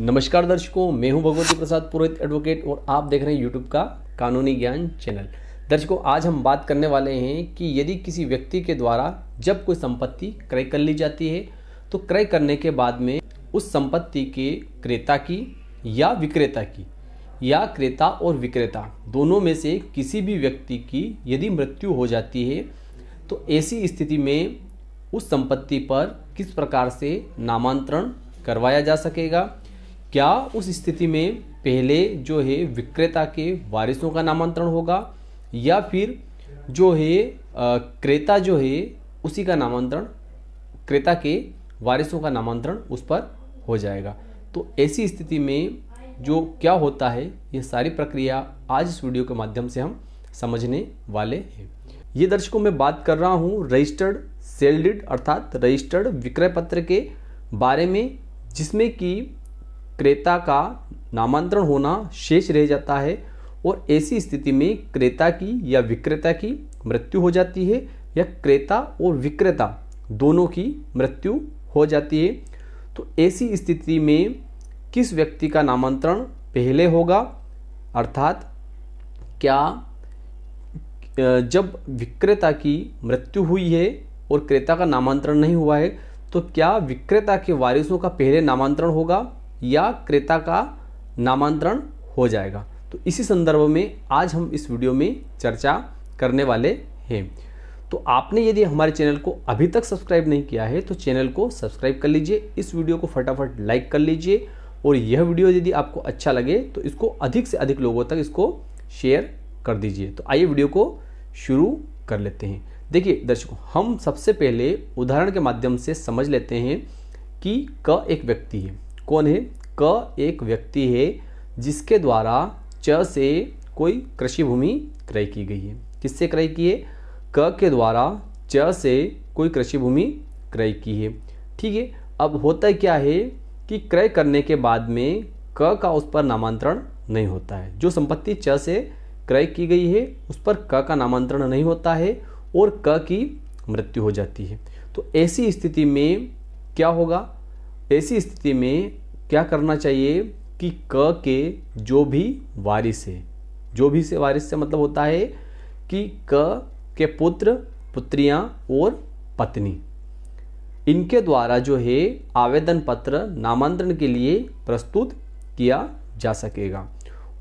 नमस्कार दर्शकों मैं हूं भगवती प्रसाद पुरोहित एडवोकेट और आप देख रहे हैं यूट्यूब का कानूनी ज्ञान चैनल दर्शकों आज हम बात करने वाले हैं कि यदि किसी व्यक्ति के द्वारा जब कोई संपत्ति क्रय कर ली जाती है तो क्रय करने के बाद में उस संपत्ति के क्रेता की या विक्रेता की या क्रेता और विक्रेता दोनों में से किसी भी व्यक्ति की यदि मृत्यु हो जाती है तो ऐसी स्थिति में उस संपत्ति पर किस प्रकार से नामांतरण करवाया जा सकेगा क्या उस स्थिति में पहले जो है विक्रेता के वारिसों का नामांतरण होगा या फिर जो है क्रेता जो है उसी का नामांतरण क्रेता के वारिसों का नामांतरण उस पर हो जाएगा तो ऐसी स्थिति में जो क्या होता है ये सारी प्रक्रिया आज इस वीडियो के माध्यम से हम समझने वाले हैं ये दर्शकों मैं बात कर रहा हूँ रजिस्टर्ड सेल्डिड अर्थात रजिस्टर्ड विक्रय पत्र के बारे में जिसमें कि ক্রেতা কা নামান্তরণ হোনা शेष રહે જાતા હૈ ઓર એસી સ્થિતિ મેં ক্রেતા કી યા વિક્રેતા કી મૃત્યુ હો જાતી હૈ યા ক্রেતા ઓર વિક્રેતા દોનો કી મૃત્યુ હો જાતી હૈ તો એસી સ્થિતિ મેં કિસ વ્યક્તિ કા નામંતરણ પહેલે હોગા અર્થાત ક્યા જબ વિક્રેતા કી મૃત્યુ હુઈ હૈ ઓર ক্রেતા કા નામંતરણ નહીં હુઆ હૈ તો ક્યા વિક્રેતા કે વારસો કા પહેલે નામંતરણ હોગા या क्रेता का नामांतरण हो जाएगा तो इसी संदर्भ में आज हम इस वीडियो में चर्चा करने वाले हैं तो आपने यदि हमारे चैनल को अभी तक सब्सक्राइब नहीं किया है तो चैनल को सब्सक्राइब कर लीजिए इस वीडियो को फटाफट लाइक कर लीजिए और यह वीडियो यदि आपको अच्छा लगे तो इसको अधिक से अधिक लोगों तक इसको शेयर कर दीजिए तो आइए वीडियो को शुरू कर लेते हैं देखिए दर्शकों हम सबसे पहले उदाहरण के माध्यम से समझ लेते हैं कि क एक व्यक्ति है कौन है क एक व्यक्ति है जिसके द्वारा च से कोई कृषि भूमि क्रय की गई है किससे क्रय की है क के द्वारा च से कोई कृषि भूमि क्रय की है ठीक है अब होता क्या है कि क्रय करने के बाद में क का उस पर नामांतरण नहीं होता है जो संपत्ति च से क्रय की गई है उस पर क का नामांतरण नहीं होता है और क की मृत्यु हो जाती है तो ऐसी स्थिति में क्या होगा ऐसी स्थिति में क्या करना चाहिए कि क के जो भी वारिस है जो भी से वारिस से मतलब होता है कि क के पुत्र पुत्रियां और पत्नी इनके द्वारा जो है आवेदन पत्र नामांतरण के लिए प्रस्तुत किया जा सकेगा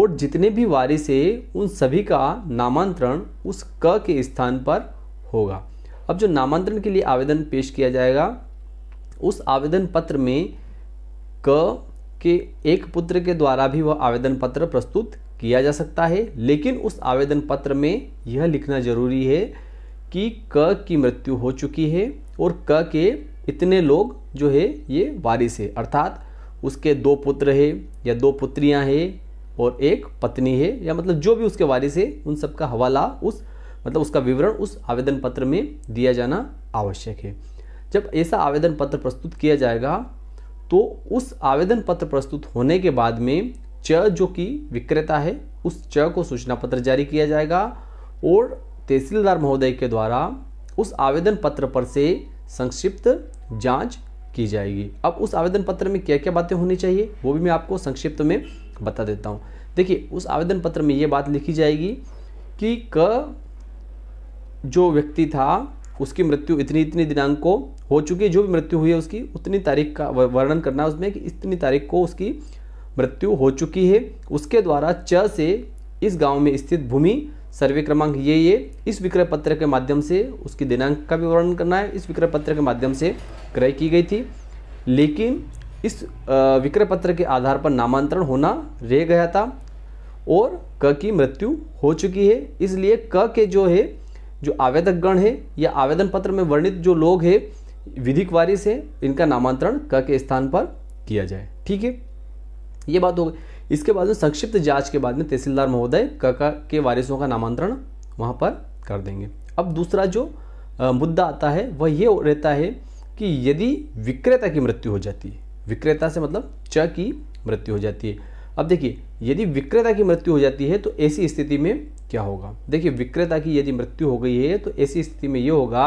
और जितने भी वारिस है उन सभी का नामांतरण उस क के स्थान पर होगा अब जो नामांतरण के लिए आवेदन पेश किया जाएगा उस आवेदन पत्र में क के एक पुत्र के द्वारा भी वह आवेदन पत्र प्रस्तुत किया जा सकता है लेकिन उस आवेदन पत्र में यह लिखना जरूरी है कि क की मृत्यु हो चुकी है और क के इतने लोग जो है ये वारिस है अर्थात उसके दो पुत्र है या दो पुत्रियां हैं और एक पत्नी है या मतलब जो भी उसके वारिस है उन सबका हवाला उस मतलब उसका विवरण उस आवेदन पत्र में दिया जाना आवश्यक है जब ऐसा आवेदन पत्र प्रस्तुत किया जाएगा तो उस आवेदन पत्र प्रस्तुत होने के बाद में च जो कि विक्रेता है उस च को सूचना पत्र जारी किया जाएगा और तहसीलदार महोदय के द्वारा उस आवेदन पत्र पर से संक्षिप्त जांच की जाएगी अब उस आवेदन पत्र में क्या क्या बातें होनी चाहिए वो भी मैं आपको संक्षिप्त में बता देता हूँ देखिए उस आवेदन पत्र में ये बात लिखी जाएगी कि क जो व्यक्ति था उसकी मृत्यु इतनी इतनी दिनांक को हो चुकी है जो भी मृत्यु हुई है उसकी उतनी तारीख का वर्णन करना है उसमें कि इतनी तारीख को उसकी मृत्यु हो चुकी है उसके द्वारा च से इस गांव में स्थित भूमि सर्वे क्रमांक ये ये इस विक्रय पत्र के माध्यम से उसकी दिनांक का भी वर्णन करना है इस विक्रय पत्र के माध्यम से क्रय की गई थी लेकिन इस विक्रय पत्र के आधार पर नामांतरण होना रह गया था और क की मृत्यु हो चुकी है इसलिए क के जो है जो आवेदक गण है या आवेदन पत्र में वर्णित जो लोग हैं विधिक वारिस है इनका नामांतरण क के स्थान पर किया जाए ठीक है ये बात हो गई इसके बाद में संक्षिप्त जांच के बाद में तहसीलदार महोदय क का के वारिसों का नामांतरण वहाँ पर कर देंगे अब दूसरा जो आ, मुद्दा आता है वह ये रहता है कि यदि विक्रेता की मृत्यु हो जाती है विक्रेता से मतलब च की मृत्यु हो जाती है अब देखिए यदि विक्रेता की मृत्यु हो जाती है तो ऐसी स्थिति में क्या होगा देखिए विक्रेता की यदि मृत्यु हो गई है तो ऐसी स्थिति में ये होगा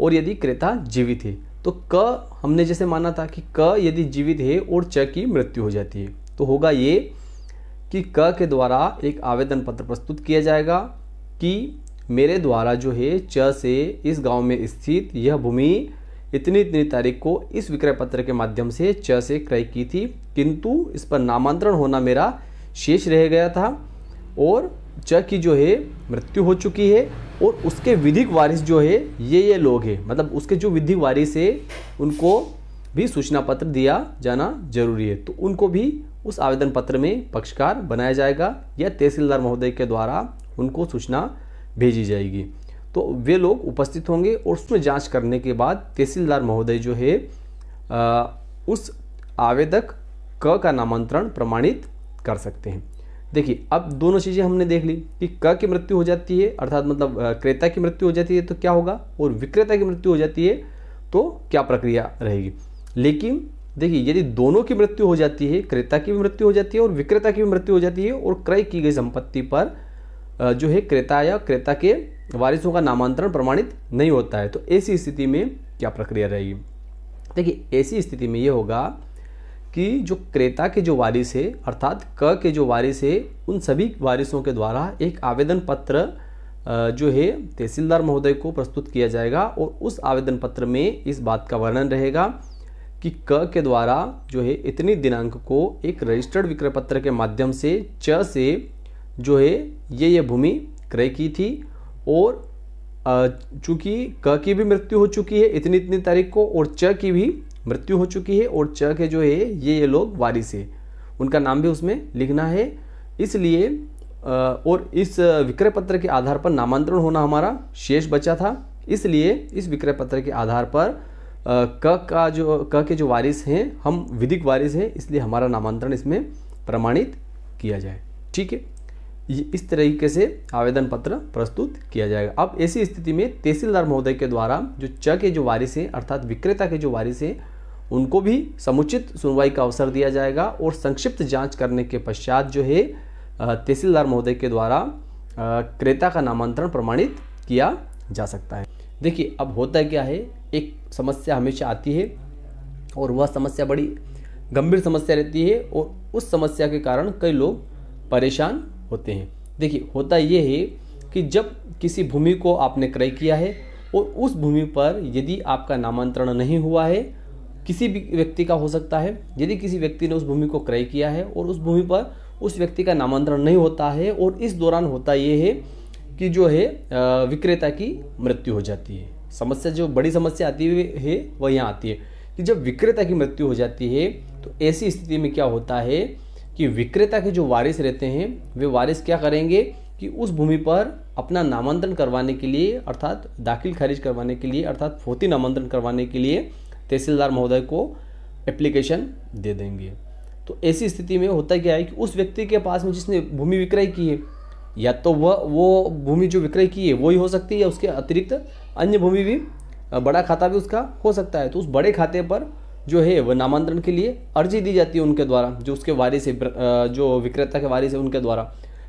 और यदि क्रेता जीवित है तो क हमने जैसे माना था कि क यदि जीवित है और च की मृत्यु हो जाती है तो होगा ये कि क के द्वारा एक आवेदन पत्र प्रस्तुत किया जाएगा कि मेरे द्वारा जो है च से इस गांव में स्थित यह भूमि इतनी इतनी तारीख को इस विक्रय पत्र के माध्यम से च से क्रय की थी किंतु इस पर नामांतरण होना मेरा शेष रह गया था और च की जो है मृत्यु हो चुकी है और उसके विधिक वारिस जो है ये ये लोग हैं मतलब उसके जो विधिक वारिस है उनको भी सूचना पत्र दिया जाना जरूरी है तो उनको भी उस आवेदन पत्र में पक्षकार बनाया जाएगा या तहसीलदार महोदय के द्वारा उनको सूचना भेजी जाएगी तो वे लोग उपस्थित होंगे और उसमें जांच करने के बाद तहसीलदार महोदय जो है आ, उस आवेदक क का नामांतरण प्रमाणित कर सकते हैं देखिए अब दोनों चीज़ें हमने देख ली कि क की मृत्यु हो जाती है अर्थात मतलब क्रेता की मृत्यु हो जाती है तो क्या होगा और विक्रेता की मृत्यु हो जाती है तो क्या प्रक्रिया रहेगी लेकिन देखिए यदि दोनों की मृत्यु हो जाती है क्रेता की भी मृत्यु हो जाती है और विक्रेता की भी मृत्यु हो जाती है और क्रय की गई संपत्ति पर जो है क्रेता या क्रेता के वारिसों का नामांतरण प्रमाणित नहीं होता है तो ऐसी स्थिति में क्या प्रक्रिया रहेगी देखिए ऐसी स्थिति में यह होगा कि जो क्रेता के जो वारिस है अर्थात क के जो वारिस है उन सभी वारिसों के द्वारा एक आवेदन पत्र जो है तहसीलदार महोदय को प्रस्तुत किया जाएगा और उस आवेदन पत्र में इस बात का वर्णन रहेगा कि क के द्वारा जो है इतनी दिनांक को एक रजिस्टर्ड विक्रय पत्र के माध्यम से च से जो है ये ये भूमि क्रय की थी और चूंकि क की भी मृत्यु हो चुकी है इतनी इतनी तारीख को और च की भी मृत्यु हो चुकी है और च के जो है ये ये लोग वारिस है उनका नाम भी उसमें लिखना है इसलिए और इस विक्रय पत्र के आधार पर नामांतरण होना हमारा शेष बचा था इसलिए इस विक्रय पत्र के आधार पर क का जो क के जो वारिस हैं हम विधिक वारिस हैं इसलिए हमारा नामांतरण इसमें प्रमाणित किया जाए ठीक है इस तरीके से आवेदन पत्र प्रस्तुत किया जाएगा अब ऐसी स्थिति में तहसीलदार महोदय के द्वारा जो च के जो वारिस हैं अर्थात विक्रेता के जो वारिस हैं उनको भी समुचित सुनवाई का अवसर दिया जाएगा और संक्षिप्त जांच करने के पश्चात जो है तहसीलदार महोदय के द्वारा क्रेता का नामांतरण प्रमाणित किया जा सकता है देखिए अब होता क्या है एक समस्या हमेशा आती है और वह समस्या बड़ी गंभीर समस्या रहती है और उस समस्या के कारण कई लोग परेशान होते हैं देखिए होता ये है कि जब किसी भूमि को आपने क्रय किया है और उस भूमि पर यदि आपका नामांतरण नहीं हुआ है किसी भी व्यक्ति का हो सकता है यदि किसी व्यक्ति ने उस भूमि को क्रय किया है और उस भूमि पर उस व्यक्ति का नामांतरण नहीं होता है और इस दौरान होता ये है कि जो है विक्रेता की मृत्यु हो जाती है समस्या जो बड़ी समस्या आती है वह यहाँ आती है कि जब विक्रेता की मृत्यु हो जाती है तो ऐसी स्थिति में क्या होता है कि विक्रेता के जो वारिस रहते हैं वे वारिस क्या करेंगे कि उस भूमि पर अपना नामांतरण करवाने के लिए अर्थात दाखिल खारिज करवाने के लिए अर्थात फोती नामांतरण करवाने के लिए तहसीलदार महोदय को एप्लीकेशन दे देंगे तो ऐसी स्थिति में होता क्या है कि उस व्यक्ति के पास में जिसने भूमि विक्रय की है या तो वह वो भूमि जो विक्रय की है वो ही हो सकती है या उसके अतिरिक्त अन्य भूमि भी बड़ा खाता भी उसका हो सकता है तो उस बड़े खाते पर जो है वह नामांतरण के लिए अर्जी दी जाती है उनके द्वारा जो उसके वारिस है जो विक्रेता के वारिस है उनके द्वारा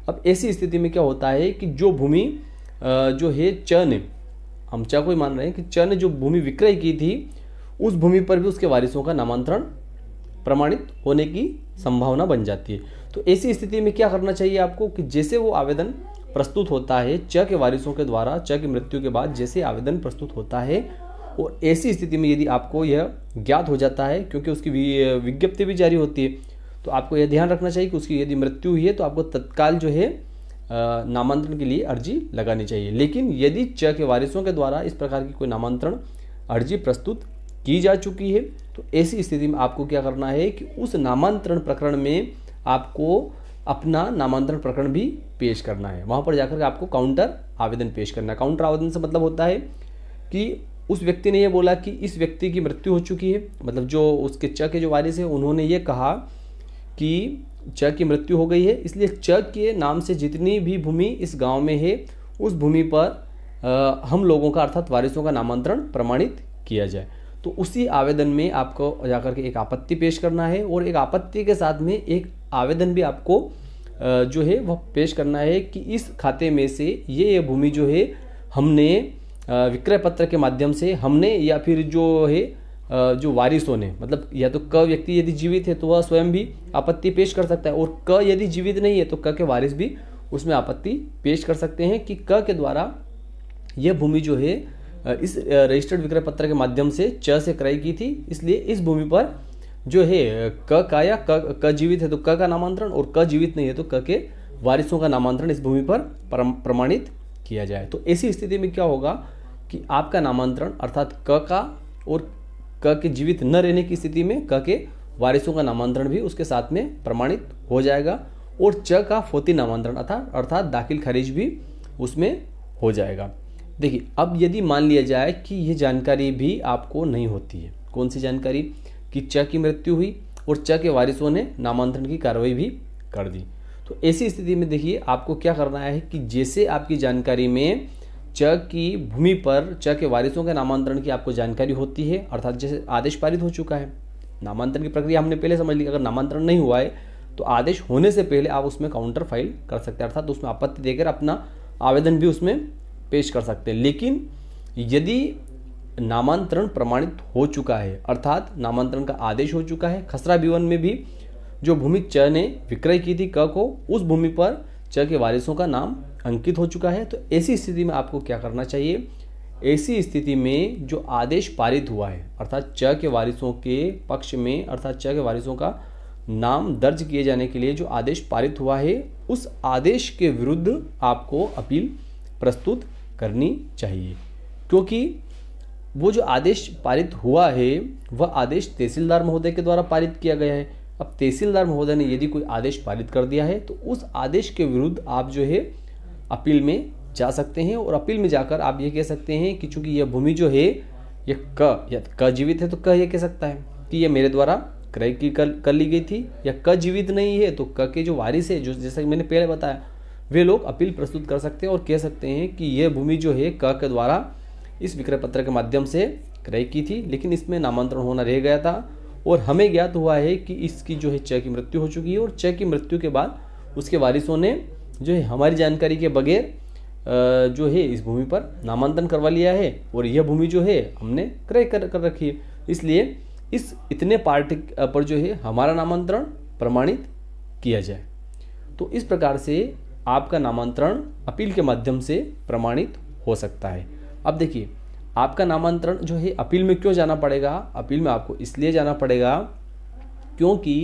अब ऐसी स्थिति में क्या होता है कि जो भूमि जो है च ने हम चाह को मान रहे हैं कि च ने जो भूमि विक्रय की थी उस भूमि पर भी उसके वारिसों का नामांतरण प्रमाणित होने की संभावना बन जाती है तो ऐसी स्थिति में क्या करना चाहिए आपको कि जैसे वो आवेदन प्रस्तुत होता है च के वारिसों के द्वारा च की मृत्यु के बाद जैसे आवेदन प्रस्तुत होता है और ऐसी स्थिति में यदि आपको यह ज्ञात हो जाता है क्योंकि उसकी विज्ञप्ति भी जारी होती है तो आपको यह ध्यान रखना चाहिए कि उसकी यदि मृत्यु हुई है तो आपको तत्काल जो है नामांतरण के लिए अर्जी लगानी चाहिए लेकिन यदि च के वारिसों के द्वारा इस प्रकार की कोई नामांतरण अर्जी प्रस्तुत की जा चुकी है तो ऐसी स्थिति में आपको क्या करना है कि उस नामांतरण प्रकरण में आपको अपना नामांतरण प्रकरण भी पेश करना है वहाँ पर जाकर आपको काउंटर आवेदन पेश करना है काउंटर आवेदन से मतलब होता है कि उस व्यक्ति ने यह बोला कि इस व्यक्ति की मृत्यु हो चुकी है मतलब जो उसके च के जो वारिस है उन्होंने ये कहा कि च की मृत्यु हो गई है इसलिए च के नाम से जितनी भी भूमि इस गांव में है उस भूमि पर आ, हम लोगों का अर्थात वारिसों का नामांतरण प्रमाणित किया जाए तो उसी आवेदन में आपको जाकर के एक आपत्ति पेश करना है और एक आपत्ति के साथ में एक आवेदन भी आपको जो है वह पेश करना है कि इस खाते में से ये ये भूमि जो है हमने विक्रय पत्र के माध्यम से हमने या फिर जो है जो वारिसों ने मतलब या तो क व्यक्ति यदि जीवित है तो वह स्वयं भी आपत्ति पेश कर सकता है और क यदि जीवित नहीं है तो क के वारिस भी उसमें आपत्ति पेश कर सकते हैं कि क के द्वारा यह भूमि जो है इस रजिस्टर्ड विक्रय पत्र के माध्यम से च से क्रय की थी इसलिए इस भूमि पर जो है क का या क क जीवित है तो क का नामांतरण और क जीवित नहीं है तो क के वारिसों का नामांतरण इस भूमि पर प्रमाणित किया जाए तो ऐसी स्थिति में क्या होगा कि आपका नामांतरण अर्थात क का और क के जीवित न रहने की स्थिति में क के वारिसों का नामांतरण भी उसके साथ में प्रमाणित हो जाएगा और च का फोती नामांतरण अर्थात अर्थात दाखिल खारिज भी उसमें हो जाएगा देखिए अब यदि मान लिया जाए कि यह जानकारी भी आपको नहीं होती है कौन सी जानकारी कि च की मृत्यु हुई और च के वारिसों ने नामांतरण की कार्रवाई भी कर दी तो ऐसी स्थिति में देखिए आपको क्या करना है कि जैसे आपकी जानकारी में च की भूमि पर च के वारिसों के नामांतरण की आपको जानकारी होती है अर्थात जैसे आदेश पारित हो चुका है नामांतरण की प्रक्रिया हमने पहले समझ ली अगर नामांतरण नहीं हुआ है तो आदेश होने से पहले आप उसमें काउंटर फाइल कर सकते हैं अर्थात तो उसमें आपत्ति देकर अपना आवेदन भी उसमें पेश कर सकते हैं लेकिन यदि नामांतरण प्रमाणित हो चुका है अर्थात नामांतरण का आदेश हो चुका है खसरा विवन में भी जो भूमि च ने विक्रय की थी क को उस भूमि पर च के वारिसों का नाम अंकित हो चुका है तो ऐसी स्थिति में आपको क्या करना चाहिए ऐसी स्थिति में जो आदेश पारित हुआ है अर्थात च के वारिसों के पक्ष में अर्थात च के वारिसों का नाम दर्ज किए जाने के लिए जो आदेश पारित हुआ है उस आदेश के विरुद्ध आपको अपील प्रस्तुत करनी चाहिए क्योंकि वो जो आदेश पारित हुआ है वह आदेश तहसीलदार महोदय के द्वारा पारित किया गया है अब तहसीलदार महोदय ने यदि कोई आदेश पारित कर दिया है तो उस आदेश के विरुद्ध आप जो है अपील में जा सकते हैं और अपील में जाकर आप ये कह सकते हैं कि चूंकि यह भूमि जो है ये क या क जीवित है तो क ये कह सकता है कि यह मेरे द्वारा क्रय की कर, कर ली गई थी या क जीवित नहीं है तो क के जो वारिस है जो जैसा कि मैंने पहले बताया वे लोग अपील प्रस्तुत कर सकते हैं और कह सकते हैं कि यह भूमि जो है क के द्वारा इस विक्रय पत्र के माध्यम से क्रय की थी लेकिन इसमें नामांतरण होना रह गया था और हमें ज्ञात हुआ है कि इसकी जो है चय की मृत्यु हो चुकी है और चय की मृत्यु के बाद उसके वारिसों ने जो है हमारी जानकारी के बगैर जो है इस भूमि पर नामांतरण करवा लिया है और यह भूमि जो है हमने क्रय कर कर रखी है इसलिए इस इतने पार्ट पर जो है हमारा नामांतरण प्रमाणित किया जाए तो इस प्रकार से आपका नामांतरण अपील के माध्यम से प्रमाणित हो सकता है अब देखिए आपका नामांतरण जो है अपील में क्यों जाना पड़ेगा अपील में आपको इसलिए जाना पड़ेगा क्योंकि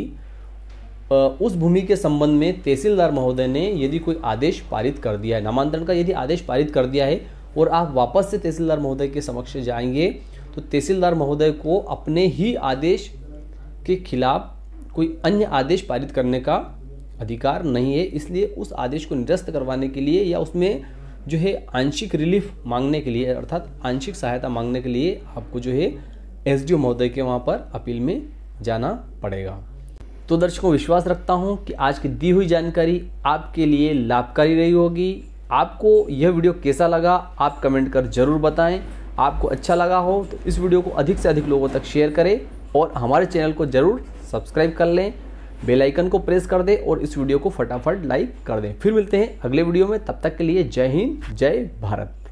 उस भूमि के संबंध में तहसीलदार महोदय ने यदि कोई आदेश पारित कर दिया है नामांतरण का यदि आदेश पारित कर दिया है और आप वापस से तहसीलदार महोदय के समक्ष जाएंगे तो तहसीलदार महोदय को अपने ही आदेश के खिलाफ कोई अन्य आदेश पारित करने का अधिकार नहीं है इसलिए उस आदेश को निरस्त करवाने के लिए या उसमें जो है आंशिक रिलीफ मांगने के लिए अर्थात आंशिक सहायता मांगने के लिए आपको जो है एस महोदय के वहाँ पर अपील में जाना पड़ेगा तो दर्शकों विश्वास रखता हूँ कि आज की दी हुई जानकारी आपके लिए लाभकारी रही होगी आपको यह वीडियो कैसा लगा आप कमेंट कर ज़रूर बताएं आपको अच्छा लगा हो तो इस वीडियो को अधिक से अधिक लोगों तक शेयर करें और हमारे चैनल को ज़रूर सब्सक्राइब कर लें बेल आइकन को प्रेस कर दें और इस वीडियो को फटाफट लाइक कर दें फिर मिलते हैं अगले वीडियो में तब तक के लिए जय हिंद जय भारत